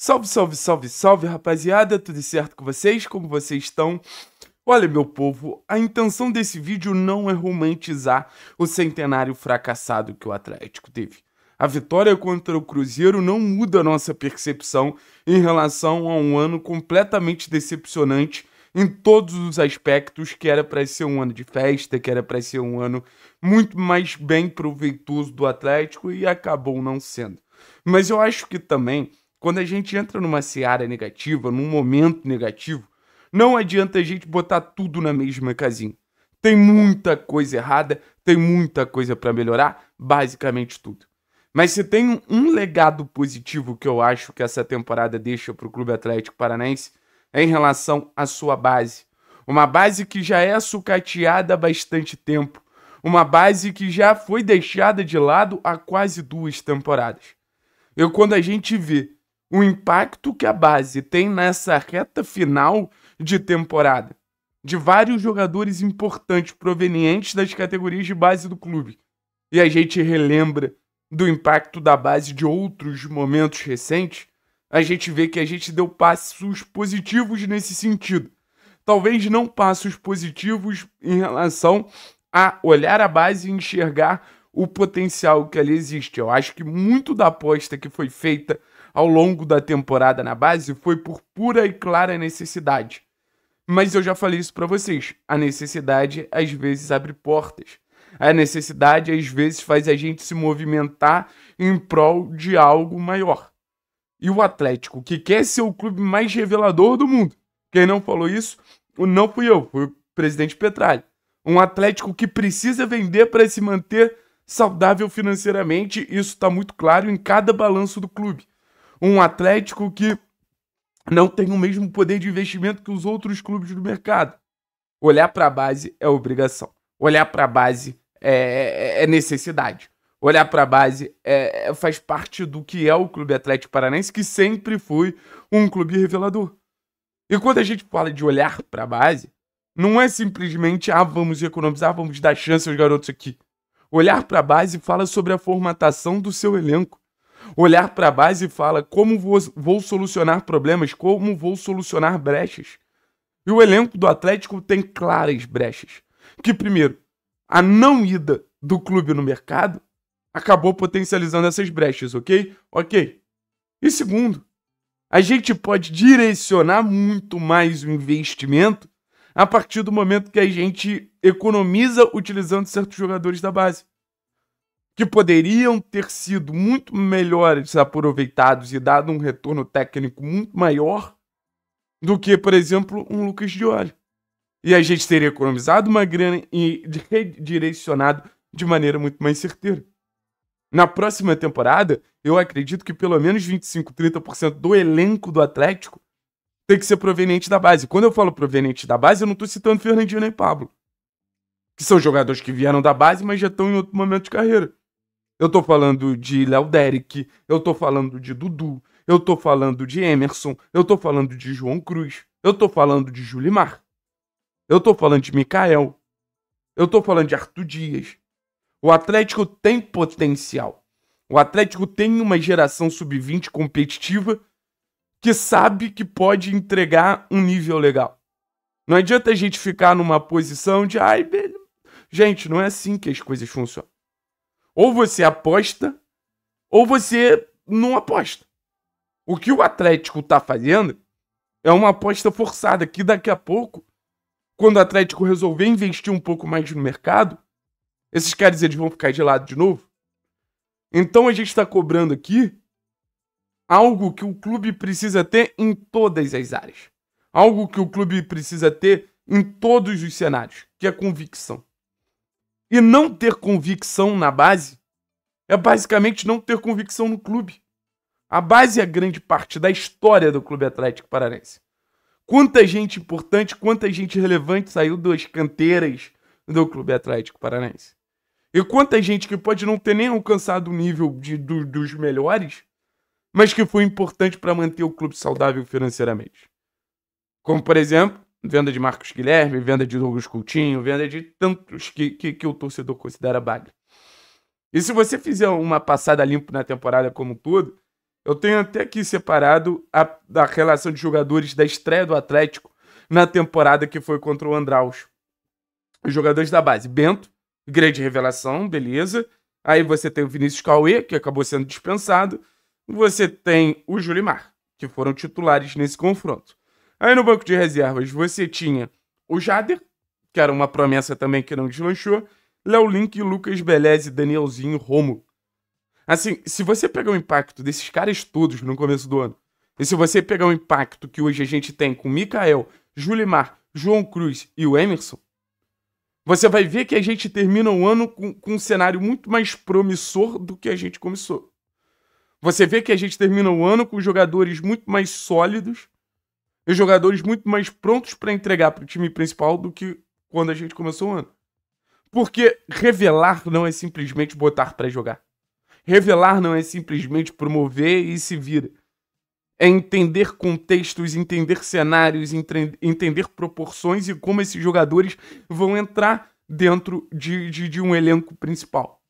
Salve, salve, salve, salve, rapaziada, tudo certo com vocês? Como vocês estão? Olha, meu povo, a intenção desse vídeo não é romantizar o centenário fracassado que o Atlético teve. A vitória contra o Cruzeiro não muda nossa percepção em relação a um ano completamente decepcionante em todos os aspectos, que era para ser um ano de festa, que era para ser um ano muito mais bem proveitoso do Atlético e acabou não sendo. Mas eu acho que também quando a gente entra numa seara negativa, num momento negativo, não adianta a gente botar tudo na mesma casinha. Tem muita coisa errada, tem muita coisa para melhorar, basicamente tudo. Mas se tem um legado positivo que eu acho que essa temporada deixa para o Clube Atlético Paranaense é em relação à sua base. Uma base que já é sucateada há bastante tempo. Uma base que já foi deixada de lado há quase duas temporadas. Eu, quando a gente vê o impacto que a base tem nessa reta final de temporada de vários jogadores importantes provenientes das categorias de base do clube. E a gente relembra do impacto da base de outros momentos recentes, a gente vê que a gente deu passos positivos nesse sentido. Talvez não passos positivos em relação a olhar a base e enxergar o potencial que ali existe. Eu acho que muito da aposta que foi feita ao longo da temporada na base foi por pura e clara necessidade. Mas eu já falei isso para vocês. A necessidade às vezes abre portas. A necessidade às vezes faz a gente se movimentar em prol de algo maior. E o Atlético, que quer ser o clube mais revelador do mundo. Quem não falou isso, não fui eu, foi o presidente Petralha. Um Atlético que precisa vender para se manter saudável financeiramente, isso está muito claro em cada balanço do clube um Atlético que não tem o mesmo poder de investimento que os outros clubes do mercado. Olhar para a base é obrigação. Olhar para a base é, é, é, necessidade. Olhar para a base é, é, faz parte do que é o Clube Atlético Paranaense, que sempre foi um clube revelador. E quando a gente fala de olhar para a base, não é simplesmente, ah, vamos economizar, vamos dar chance aos garotos aqui. Olhar para a base fala sobre a formatação do seu elenco olhar para a base e fala como vou, vou solucionar problemas, como vou solucionar brechas. E o elenco do Atlético tem claras brechas. Que primeiro, a não ida do clube no mercado acabou potencializando essas brechas, ok? Ok. E segundo, a gente pode direcionar muito mais o investimento a partir do momento que a gente economiza utilizando certos jogadores da base que poderiam ter sido muito melhores aproveitados e dado um retorno técnico muito maior do que, por exemplo, um Lucas Diori. E a gente teria economizado uma grana e redirecionado de maneira muito mais certeira. Na próxima temporada, eu acredito que pelo menos 25, 30% do elenco do Atlético tem que ser proveniente da base. Quando eu falo proveniente da base, eu não estou citando Fernandinho nem Pablo, que são jogadores que vieram da base, mas já estão em outro momento de carreira. Eu tô falando de Léo Derek, eu tô falando de Dudu, eu tô falando de Emerson, eu tô falando de João Cruz, eu tô falando de Julimar, eu tô falando de Mikael, eu tô falando de Arthur Dias. O Atlético tem potencial. O Atlético tem uma geração sub-20 competitiva que sabe que pode entregar um nível legal. Não adianta a gente ficar numa posição de, ai, gente, não é assim que as coisas funcionam. Ou você aposta, ou você não aposta. O que o Atlético tá fazendo é uma aposta forçada que daqui a pouco, quando o Atlético resolver investir um pouco mais no mercado, esses caras eles vão ficar de lado de novo. Então a gente está cobrando aqui algo que o clube precisa ter em todas as áreas. Algo que o clube precisa ter em todos os cenários, que é convicção. E não ter convicção na base é basicamente não ter convicção no clube. A base é grande parte da história do Clube Atlético Paranense. Quanta gente importante, quanta gente relevante saiu das canteiras do Clube Atlético Paranense. E quanta gente que pode não ter nem alcançado o nível de, do, dos melhores, mas que foi importante para manter o clube saudável financeiramente. Como, por exemplo, venda de Marcos Guilherme, venda de Douglas Coutinho, venda de tantos que, que, que o torcedor considera bagre. E se você fizer uma passada limpa na temporada como um todo, eu tenho até aqui separado a, a relação de jogadores da estreia do Atlético na temporada que foi contra o Andraus. Os jogadores da base, Bento, grande revelação, beleza. Aí você tem o Vinícius Cauê, que acabou sendo dispensado. Você tem o Julimar, que foram titulares nesse confronto. Aí no banco de reservas você tinha o Jader, que era uma promessa também que não deslanchou, Léo Link, Lucas Beleze, Danielzinho, Romo. Assim, se você pegar o impacto desses caras todos no começo do ano, e se você pegar o impacto que hoje a gente tem com Mikael, Julimar, João Cruz e o Emerson, você vai ver que a gente termina o ano com, com um cenário muito mais promissor do que a gente começou. Você vê que a gente termina o ano com jogadores muito mais sólidos e jogadores muito mais prontos para entregar para o time principal do que quando a gente começou o ano. Porque revelar não é simplesmente botar para jogar. Revelar não é simplesmente promover e se vira. É entender contextos, entender cenários, entender proporções e como esses jogadores vão entrar dentro de, de, de um elenco principal.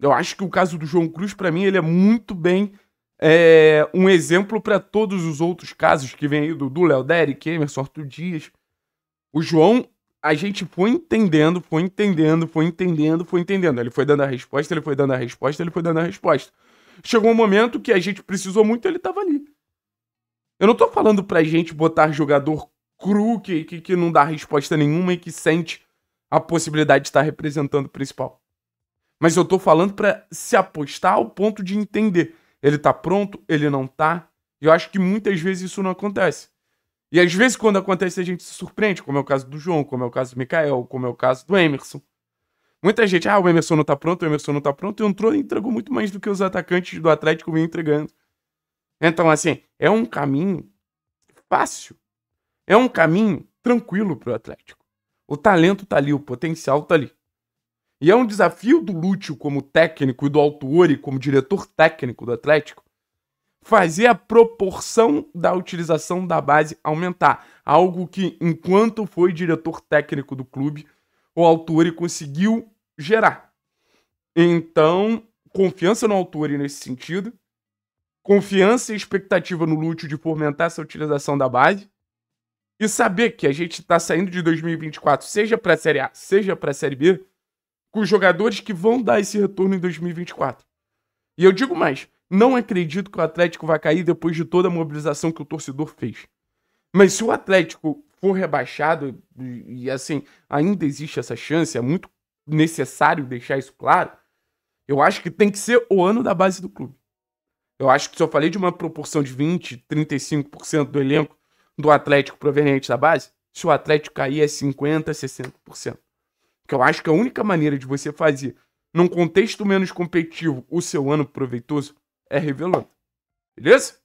Eu acho que o caso do João Cruz, para mim, ele é muito bem é, um exemplo para todos os outros casos que vem aí do Léo Derek, Emerson, Arthur Dias. O João, a gente foi entendendo, foi entendendo, foi entendendo, foi entendendo. Ele foi dando a resposta, ele foi dando a resposta, ele foi dando a resposta. Chegou um momento que a gente precisou muito, ele tava ali. Eu não tô falando pra gente botar jogador cru que, que, que não dá resposta nenhuma e que sente a possibilidade de estar representando o principal. Mas eu tô falando para se apostar ao ponto de entender ele tá pronto, ele não tá. E eu acho que muitas vezes isso não acontece. E às vezes, quando acontece, a gente se surpreende, como é o caso do João, como é o caso do Mikael, como é o caso do Emerson. Muita gente, ah, o Emerson não tá pronto, o Emerson não tá pronto, e entrou e entregou muito mais do que os atacantes do Atlético vinham entregando. Então, assim, é um caminho fácil. É um caminho tranquilo pro Atlético. O talento tá ali, o potencial tá ali. E é um desafio do Lúcio como técnico e do Altuori como diretor técnico do Atlético fazer a proporção da utilização da base aumentar. Algo que, enquanto foi diretor técnico do clube, o Altuori conseguiu gerar. Então, confiança no Altuori nesse sentido, confiança e expectativa no Lúcio de fomentar essa utilização da base, e saber que a gente está saindo de 2024, seja para a Série A, seja para a Série B, com os jogadores que vão dar esse retorno em 2024. E eu digo mais, não acredito que o Atlético vai cair depois de toda a mobilização que o torcedor fez. Mas se o Atlético for rebaixado, e, e assim, ainda existe essa chance, é muito necessário deixar isso claro, eu acho que tem que ser o ano da base do clube. Eu acho que se eu falei de uma proporção de 20, 35% do elenco do Atlético proveniente da base, se o Atlético cair é 50, 60%. Porque eu acho que a única maneira de você fazer, num contexto menos competitivo, o seu ano proveitoso é revelando. Beleza?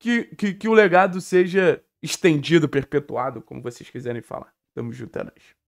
Que, que, que o legado seja estendido, perpetuado, como vocês quiserem falar. Tamo junto, é nóis.